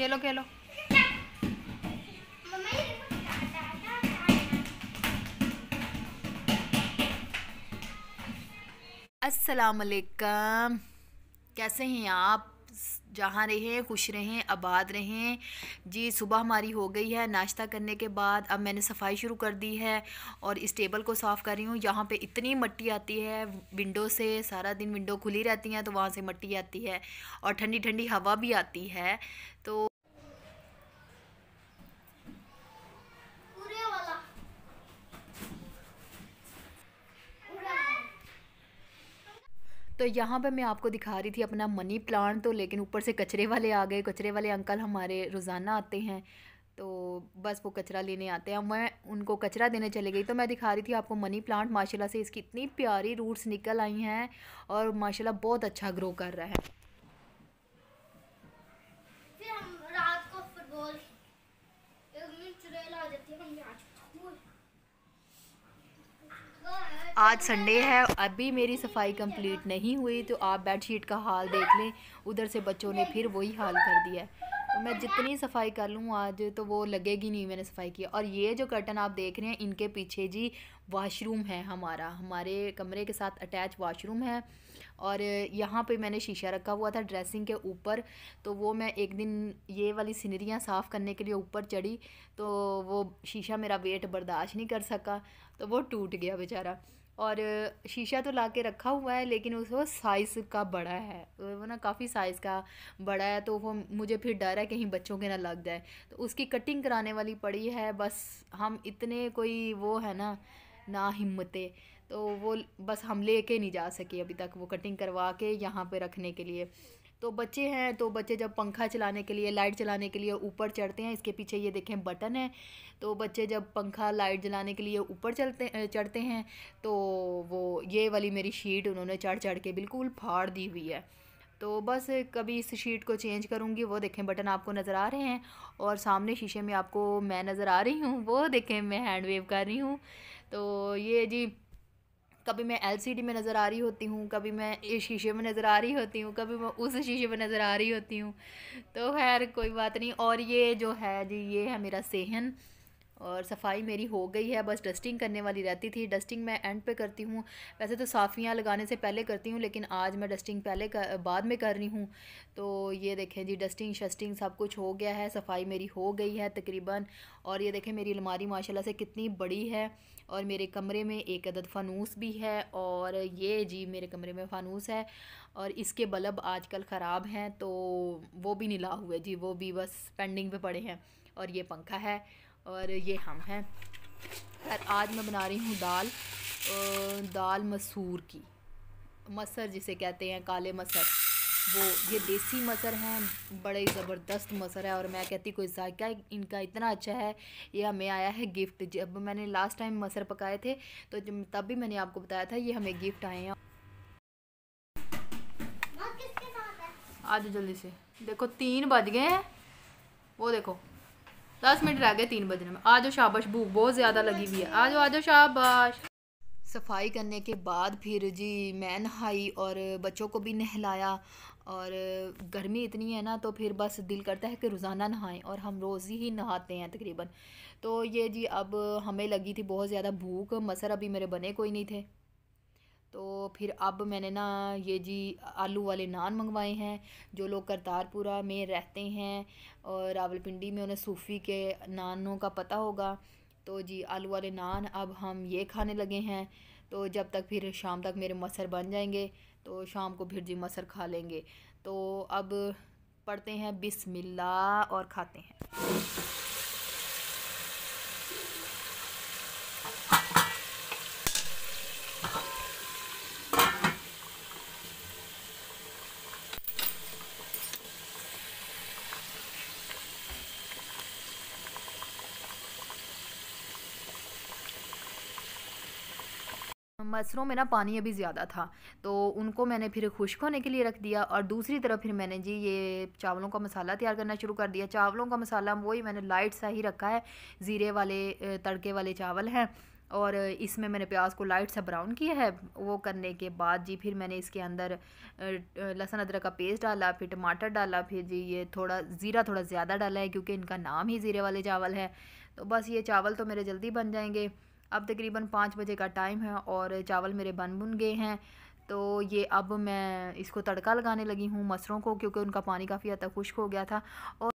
खेलो खेलो असलकम कैसे हैं आप जहाँ रहें खुश रहें आबाद रहें जी सुबह हमारी हो गई है नाश्ता करने के बाद अब मैंने सफाई शुरू कर दी है और इस टेबल को साफ़ कर रही हूँ यहाँ पे इतनी मट्टी आती है विंडो से सारा दिन विंडो खुली रहती हैं तो वहाँ से मट्टी आती है और ठंडी ठंडी हवा भी आती है तो तो यहाँ पे मैं आपको दिखा रही थी अपना मनी प्लांट तो लेकिन ऊपर से कचरे वाले आ गए कचरे वाले अंकल हमारे रोज़ाना आते हैं तो बस वो कचरा लेने आते हैं मैं उनको कचरा देने चले गई तो मैं दिखा रही थी आपको मनी प्लांट माशाल्लाह से इसकी इतनी प्यारी रूट्स निकल आई हैं और माशाल्लाह बहुत अच्छा ग्रो कर रहा है आज संडे है अभी मेरी सफाई कंप्लीट नहीं हुई तो आप बेडशीट का हाल देख लें उधर से बच्चों ने फिर वही हाल कर दिया तो मैं जितनी सफाई कर लूँ आज तो वो लगेगी नहीं मैंने सफाई की और ये जो कर्टन आप देख रहे हैं इनके पीछे जी वाशरूम है हमारा हमारे कमरे के साथ अटैच वाशरूम है और यहाँ पे मैंने शीशा रखा हुआ था ड्रेसिंग के ऊपर तो वो मैं एक दिन ये वाली सीनरियाँ साफ़ करने के लिए ऊपर चढ़ी तो वो शीशा मेरा वेट बर्दाश्त नहीं कर सका तो वो टूट गया बेचारा और शीशा तो ला के रखा हुआ है लेकिन उस वो साइज़ तो का बड़ा है वो ना काफ़ी साइज़ का बड़ा है तो वो मुझे फिर डर है कहीं बच्चों के ना लग जाए तो उसकी कटिंग कराने वाली पड़ी है बस हम इतने कोई वो है ना ना हिम्मतें तो वो बस हम ले के नहीं जा सके अभी तक वो कटिंग करवा के यहाँ पे रखने के लिए तो बच्चे हैं तो बच्चे जब पंखा चलाने के लिए लाइट चलाने के लिए ऊपर चढ़ते हैं इसके पीछे ये देखें बटन है तो बच्चे जब पंखा लाइट जलाने के लिए ऊपर चलते चढ़ते हैं तो वो ये वाली मेरी शीट उन्होंने चढ़ चढ़ के बिल्कुल फाड़ दी हुई है तो बस कभी इस शीट को चेंज करूँगी वो देखें बटन आपको नज़र आ रहे हैं और सामने शीशे में आपको मैं नज़र आ रही हूँ वो देखें मैं हैंड वेव कर रही हूँ तो ये जी कभी मैं एलसीडी में नज़र आ रही होती हूँ कभी मैं इस शीशे में नज़र आ रही होती हूँ कभी मैं उस शीशे में नज़र आ रही होती हूँ तो खैर कोई बात नहीं और ये जो है जी ये है मेरा सेहन और सफाई मेरी हो गई है बस डस्टिंग करने वाली रहती थी डस्टिंग मैं एंड पे करती हूँ वैसे तो साफियाँ लगाने से पहले करती हूँ लेकिन आज मैं डस्टिंग पहले कर, बाद में कर रही हूँ तो ये देखें जी डस्टिंग शस्टिंग सब कुछ हो गया है सफाई मेरी हो गई है तकरीबन और ये देखें मेरी अलमारी माशाल्लाह से कितनी बड़ी है और मेरे कमरे में एक अदद फानूस भी है और ये जी मेरे कमरे में फानूस है और इसके बल्ब आज ख़राब हैं तो वो भी निला हुए जी वो भी बस पेंडिंग पर पड़े हैं और ये पंखा है और ये हम हैं और आज मैं बना रही हूँ दाल दाल मसूर की मसर जिसे कहते हैं काले मसर वो ये देसी मसर हैं बड़े ज़बरदस्त मसर है और मैं कहती कोई जायका इनका इतना अच्छा है ये हमें आया है गिफ्ट जब मैंने लास्ट टाइम मसर पकाए थे तो तब भी मैंने आपको बताया था ये हमें गिफ्ट आए हैं आज जल्दी से देखो तीन बज गए हैं वो देखो दस मिनट रह गए तीन बजने में आ जाओ शाबाश भूख बहुत ज़्यादा लगी हुई है आ जाओ आ जाओ शाबाश सफाई करने के बाद फिर जी मैं नहाई और बच्चों को भी नहलाया और गर्मी इतनी है ना तो फिर बस दिल करता है कि रोज़ाना नहाएं और हम रोज़ ही नहाते हैं तकरीबन तो ये जी अब हमें लगी थी बहुत ज़्यादा भूख मसर अभी मेरे बने कोई नहीं थे तो फिर अब मैंने ना ये जी आलू वाले नान मंगवाए हैं जो लोग करतारपुरा में रहते हैं और रावलपिंडी में उन्हें सूफ़ी के नानों का पता होगा तो जी आलू वाले नान अब हम ये खाने लगे हैं तो जब तक फिर शाम तक मेरे मसर बन जाएंगे तो शाम को फिर जी मसर खा लेंगे तो अब पढ़ते हैं बिसमिल्ला और खाते हैं मसरों में ना पानी अभी ज़्यादा था तो उनको मैंने फिर खुश्क होने के लिए रख दिया और दूसरी तरफ फिर मैंने जी ये चावलों का मसाला तैयार करना शुरू कर दिया चावलों का मसाला वही मैंने लाइट सा ही रखा है ज़ीरे वाले तड़के वाले चावल हैं और इसमें मैंने प्याज को लाइट सा ब्राउन किया है वो करने के बाद जी फिर मैंने इसके अंदर लहसुन अदरक का पेस्ट डाला फिर टमाटर डाला फिर जी ये थोड़ा ज़ीरा थोड़ा ज़्यादा डाला है क्योंकि इनका नाम ही ज़ीरे वाले चावल है तो बस ये चावल तो मेरे जल्दी बन जाएंगे अब तकरीबन पाँच बजे का टाइम है और चावल मेरे बन बुन गए हैं तो ये अब मैं इसको तड़का लगाने लगी हूँ मसरों को क्योंकि उनका पानी काफ़ी हद तक खुश्क हो गया था और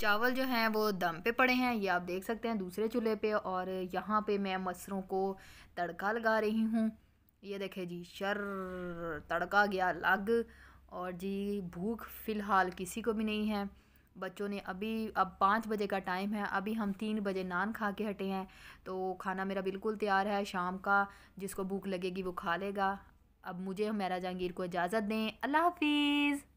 चावल जो हैं वो दम पे पड़े हैं ये आप देख सकते हैं दूसरे चूल्हे पे और यहाँ पे मैं मसरों को तड़का लगा रही हूँ ये देखे जी शर तड़का गया लग और जी भूख फ़िलहाल किसी को भी नहीं है बच्चों ने अभी अब पाँच बजे का टाइम है अभी हम तीन बजे नान खा के हटे हैं तो खाना मेरा बिल्कुल तैयार है शाम का जिसको भूख लगेगी वो खा लेगा अब मुझे मेरा जहांगीर को इजाज़त दें अल्लाह हाफिज़